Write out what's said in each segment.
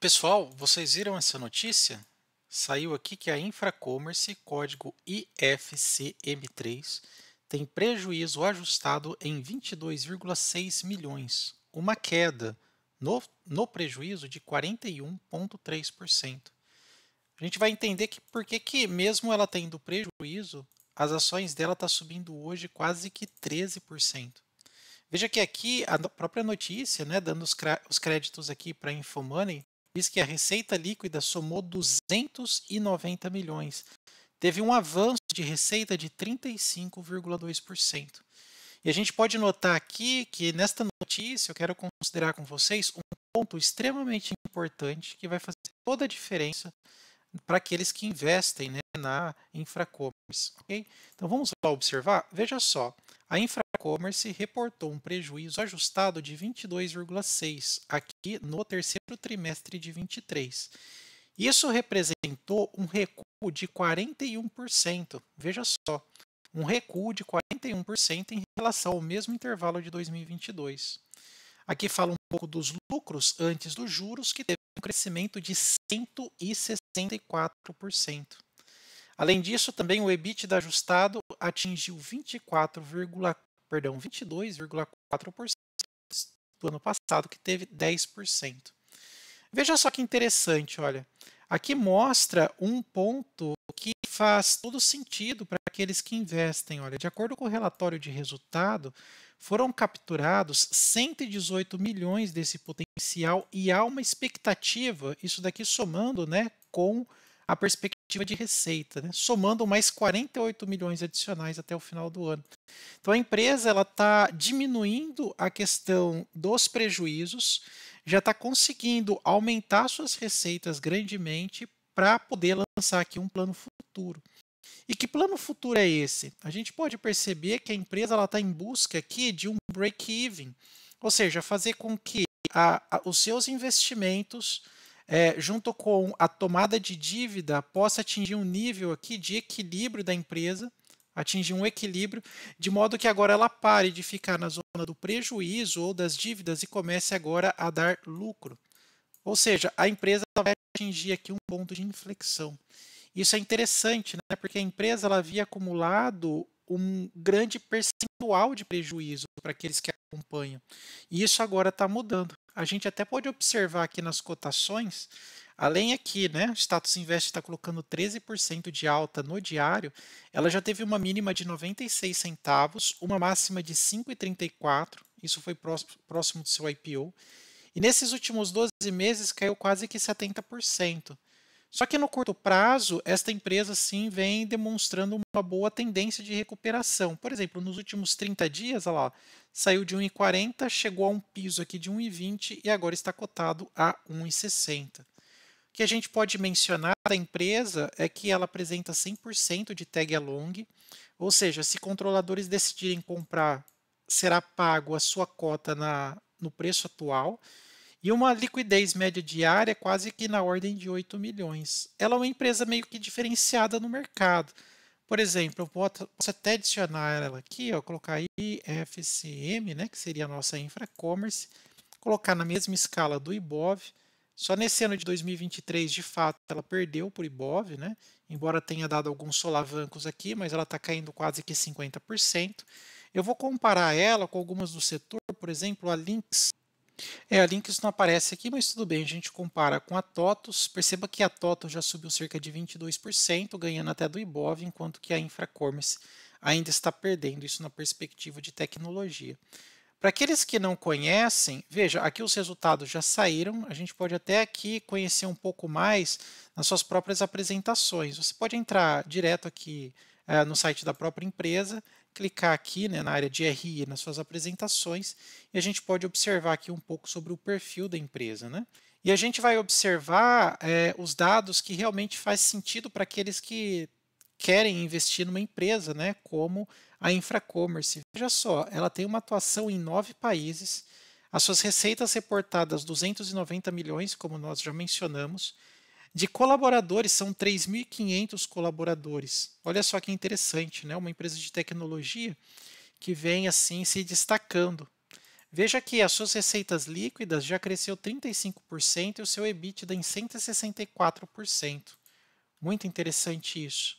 Pessoal, vocês viram essa notícia? Saiu aqui que a Infracommerce, código IFCM3, tem prejuízo ajustado em 22,6 milhões, uma queda no, no prejuízo de 41,3%. A gente vai entender que por que, que mesmo ela tendo prejuízo, as ações dela estão tá subindo hoje quase que 13%. Veja que aqui a própria notícia, né, dando os, os créditos aqui para a Infomoney, diz que a receita líquida somou 290 milhões. Teve um avanço de receita de 35,2%. E a gente pode notar aqui que nesta notícia eu quero considerar com vocês um ponto extremamente importante que vai fazer toda a diferença para aqueles que investem né, na Infracommerce. Okay? Então vamos lá observar? Veja só, a Infra Commerce reportou um prejuízo ajustado de 22,6 aqui no terceiro trimestre de 23. Isso representou um recuo de 41%. Veja só, um recuo de 41% em relação ao mesmo intervalo de 2022. Aqui fala um pouco dos lucros antes dos juros, que teve um crescimento de 164%. Além disso, também o EBITDA ajustado atingiu 24,4 perdão, 22,4% do ano passado, que teve 10%. Veja só que interessante, olha. Aqui mostra um ponto que faz todo sentido para aqueles que investem. Olha, de acordo com o relatório de resultado, foram capturados 118 milhões desse potencial e há uma expectativa, isso daqui somando, né, com a perspectiva expectativa de receita, né? somando mais 48 milhões adicionais até o final do ano. Então a empresa ela está diminuindo a questão dos prejuízos, já está conseguindo aumentar suas receitas grandemente para poder lançar aqui um plano futuro. E que plano futuro é esse? A gente pode perceber que a empresa está em busca aqui de um break-even, ou seja, fazer com que a, a, os seus investimentos é, junto com a tomada de dívida, possa atingir um nível aqui de equilíbrio da empresa, atingir um equilíbrio, de modo que agora ela pare de ficar na zona do prejuízo ou das dívidas e comece agora a dar lucro. Ou seja, a empresa vai atingir aqui um ponto de inflexão. Isso é interessante, né? porque a empresa ela havia acumulado um grande percentual de prejuízo para aqueles que acompanham. E isso agora está mudando. A gente até pode observar aqui nas cotações, além aqui, né, Status Invest está colocando 13% de alta no diário, ela já teve uma mínima de 96 centavos, uma máxima de 5,34, isso foi próximo do seu IPO, e nesses últimos 12 meses caiu quase que 70%. Só que no curto prazo, esta empresa sim vem demonstrando uma boa tendência de recuperação. Por exemplo, nos últimos 30 dias, olha lá, saiu de 1,40, chegou a um piso aqui de 1,20 e agora está cotado a 1,60. O que a gente pode mencionar da empresa é que ela apresenta 100% de tag along, ou seja, se controladores decidirem comprar, será pago a sua cota na, no preço atual e uma liquidez média diária quase que na ordem de 8 milhões. Ela é uma empresa meio que diferenciada no mercado. Por exemplo, eu posso até adicionar ela aqui, ó, colocar IFCM, né, que seria a nossa infra-commerce, colocar na mesma escala do IBOV. Só nesse ano de 2023, de fato, ela perdeu para o IBOV, né? embora tenha dado alguns solavancos aqui, mas ela está caindo quase que 50%. Eu vou comparar ela com algumas do setor, por exemplo, a Lynx, é, a Links não aparece aqui, mas tudo bem, a gente compara com a TOTUS. Perceba que a TOTUS já subiu cerca de 22%, ganhando até do IBOV, enquanto que a Infracommerce ainda está perdendo, isso na perspectiva de tecnologia. Para aqueles que não conhecem, veja, aqui os resultados já saíram, a gente pode até aqui conhecer um pouco mais nas suas próprias apresentações. Você pode entrar direto aqui é, no site da própria empresa, clicar aqui né, na área de RI nas suas apresentações e a gente pode observar aqui um pouco sobre o perfil da empresa. Né? E a gente vai observar é, os dados que realmente faz sentido para aqueles que querem investir numa empresa, né, como a Infracommerce. Veja só, ela tem uma atuação em nove países, as suas receitas reportadas 290 milhões, como nós já mencionamos, de colaboradores, são 3.500 colaboradores. Olha só que interessante, né? Uma empresa de tecnologia que vem assim se destacando. Veja que as suas receitas líquidas já cresceu 35% e o seu EBITDA em 164%. Muito interessante isso.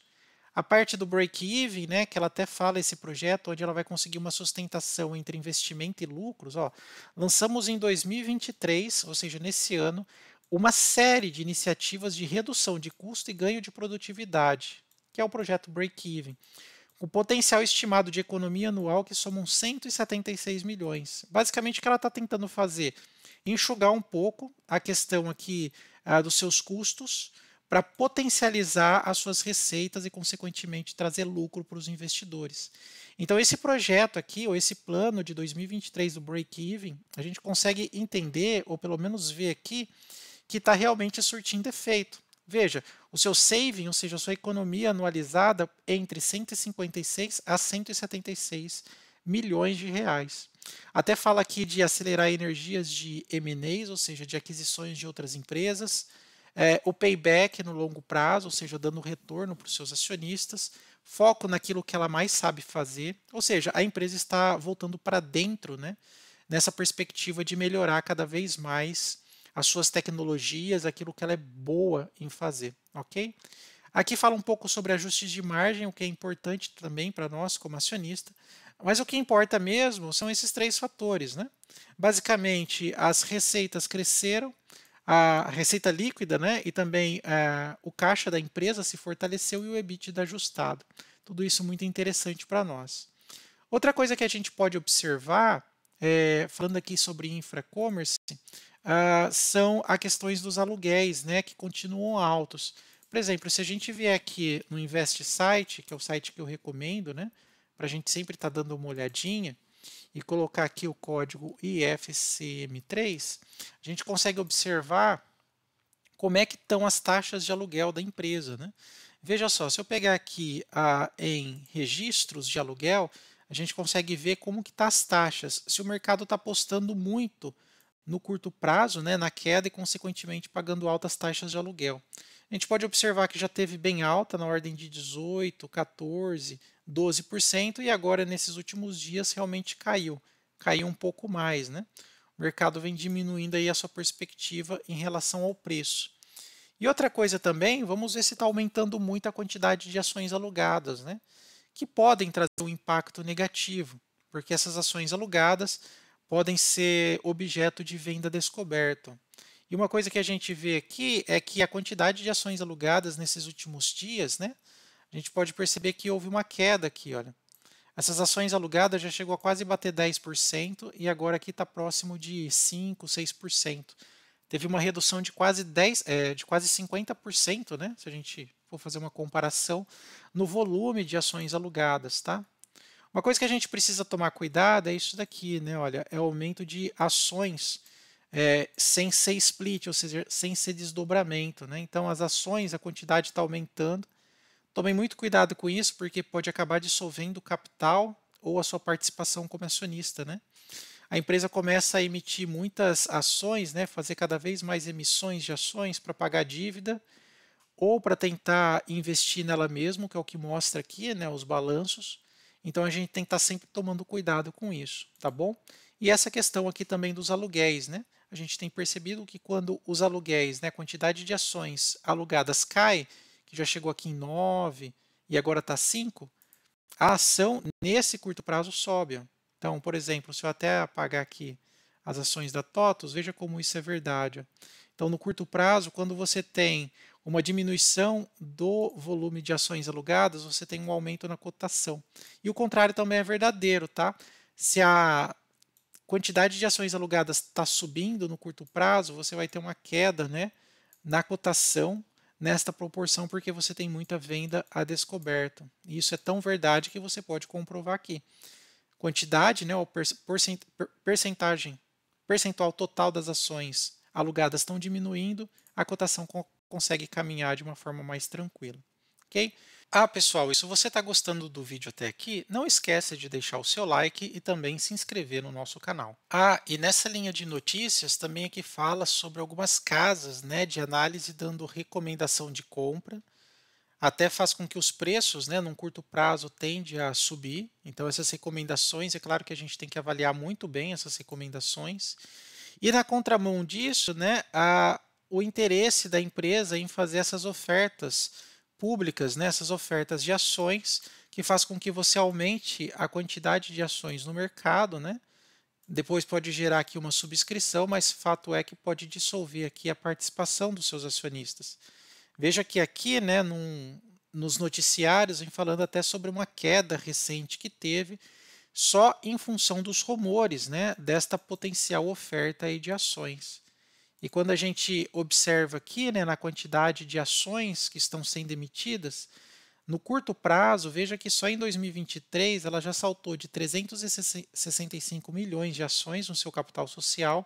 A parte do break-even, né, que ela até fala esse projeto, onde ela vai conseguir uma sustentação entre investimento e lucros. Ó, lançamos em 2023, ou seja, nesse ano, uma série de iniciativas de redução de custo e ganho de produtividade, que é o projeto Even, com potencial estimado de economia anual que somam 176 milhões. Basicamente, o que ela está tentando fazer? Enxugar um pouco a questão aqui ah, dos seus custos para potencializar as suas receitas e, consequentemente, trazer lucro para os investidores. Então, esse projeto aqui, ou esse plano de 2023 do Even, a gente consegue entender, ou pelo menos ver aqui, que está realmente surtindo efeito. Veja, o seu saving, ou seja, a sua economia anualizada, entre 156 a 176 milhões de reais. Até fala aqui de acelerar energias de M&As, ou seja, de aquisições de outras empresas, é, o payback no longo prazo, ou seja, dando retorno para os seus acionistas, foco naquilo que ela mais sabe fazer, ou seja, a empresa está voltando para dentro, né, nessa perspectiva de melhorar cada vez mais as suas tecnologias, aquilo que ela é boa em fazer, ok? Aqui fala um pouco sobre ajustes de margem, o que é importante também para nós como acionista, mas o que importa mesmo são esses três fatores, né? Basicamente, as receitas cresceram, a receita líquida, né, e também eh, o caixa da empresa se fortaleceu e o EBITDA ajustado. Tudo isso muito interessante para nós. Outra coisa que a gente pode observar é, falando aqui sobre infra-commerce, uh, são as questões dos aluguéis, né, que continuam altos. Por exemplo, se a gente vier aqui no Invest Site, que é o site que eu recomendo, né, para a gente sempre estar tá dando uma olhadinha, e colocar aqui o código IFCM3, a gente consegue observar como é que estão as taxas de aluguel da empresa. Né? Veja só, se eu pegar aqui a, ah, em registros de aluguel, a gente consegue ver como que tá as taxas. Se o mercado está apostando muito no curto prazo, né, na queda e consequentemente pagando altas taxas de aluguel. A gente pode observar que já teve bem alta na ordem de 18, 14, 12% e agora nesses últimos dias realmente caiu, caiu um pouco mais, né? O mercado vem diminuindo aí a sua perspectiva em relação ao preço. E outra coisa também, vamos ver se está aumentando muito a quantidade de ações alugadas, né? que podem trazer um impacto negativo, porque essas ações alugadas podem ser objeto de venda descoberta. E uma coisa que a gente vê aqui é que a quantidade de ações alugadas nesses últimos dias, né? A gente pode perceber que houve uma queda aqui, olha. Essas ações alugadas já chegou a quase bater 10% e agora aqui está próximo de 5%, 6%. Teve uma redução de quase 10, é, de quase 50%, né? Se a gente vou fazer uma comparação no volume de ações alugadas, tá? Uma coisa que a gente precisa tomar cuidado é isso daqui, né? Olha, é o aumento de ações é, sem ser split, ou seja, sem ser desdobramento, né? Então as ações, a quantidade está aumentando. Tomem muito cuidado com isso, porque pode acabar dissolvendo o capital ou a sua participação como acionista, né? A empresa começa a emitir muitas ações, né? Fazer cada vez mais emissões de ações para pagar dívida ou para tentar investir nela mesmo, que é o que mostra aqui, né, os balanços. Então a gente tem que estar tá sempre tomando cuidado com isso, tá bom? E essa questão aqui também dos aluguéis, né? A gente tem percebido que quando os aluguéis, né, a quantidade de ações alugadas cai, que já chegou aqui em 9 e agora está 5, a ação nesse curto prazo sobe. Então, por exemplo, se eu até apagar aqui as ações da TOTUS, veja como isso é verdade. Então, no curto prazo, quando você tem uma diminuição do volume de ações alugadas, você tem um aumento na cotação. E o contrário também é verdadeiro, tá? Se a quantidade de ações alugadas está subindo no curto prazo, você vai ter uma queda né, na cotação nesta proporção, porque você tem muita venda a descoberto. E isso é tão verdade que você pode comprovar aqui. Quantidade, né, ou percentagem percentual total das ações alugadas estão diminuindo, a cotação co consegue caminhar de uma forma mais tranquila. Ok? Ah, pessoal, e se você está gostando do vídeo até aqui, não esqueça de deixar o seu like e também se inscrever no nosso canal. Ah, e nessa linha de notícias também aqui fala sobre algumas casas né, de análise dando recomendação de compra até faz com que os preços, né, num curto prazo, tende a subir. Então, essas recomendações, é claro que a gente tem que avaliar muito bem essas recomendações. E na contramão disso, né, a, o interesse da empresa em fazer essas ofertas públicas, né, essas ofertas de ações, que faz com que você aumente a quantidade de ações no mercado, né? Depois pode gerar aqui uma subscrição, mas fato é que pode dissolver aqui a participação dos seus acionistas. Veja que aqui, né, num, nos noticiários, vem falando até sobre uma queda recente que teve, só em função dos rumores né, desta potencial oferta aí de ações. E quando a gente observa aqui né, na quantidade de ações que estão sendo emitidas, no curto prazo, veja que só em 2023 ela já saltou de 365 milhões de ações no seu capital social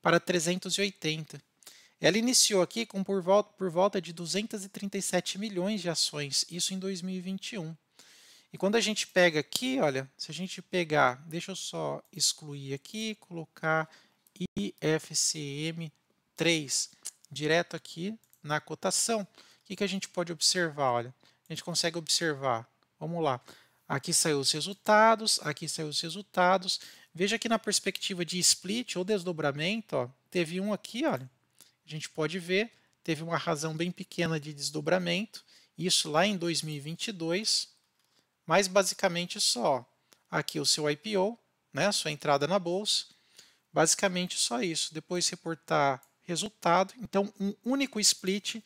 para 380. Ela iniciou aqui com por volta, por volta de 237 milhões de ações, isso em 2021. E quando a gente pega aqui, olha, se a gente pegar, deixa eu só excluir aqui, colocar IFCM3 direto aqui na cotação, o que, que a gente pode observar? Olha, a gente consegue observar, vamos lá, aqui saiu os resultados, aqui saiu os resultados. Veja que na perspectiva de split ou desdobramento, ó, teve um aqui, olha, a gente pode ver, teve uma razão bem pequena de desdobramento, isso lá em 2022, mas basicamente só aqui o seu IPO, né, sua entrada na bolsa, basicamente só isso. Depois reportar resultado, então um único split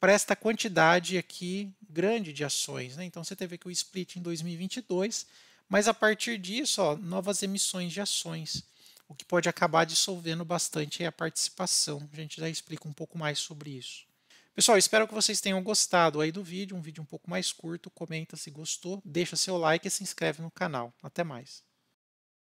para esta quantidade aqui grande de ações. Né? Então você teve aqui o split em 2022, mas a partir disso, ó, novas emissões de ações o que pode acabar dissolvendo bastante a participação. A gente já explica um pouco mais sobre isso. Pessoal, espero que vocês tenham gostado aí do vídeo, um vídeo um pouco mais curto. Comenta se gostou, deixa seu like e se inscreve no canal. Até mais.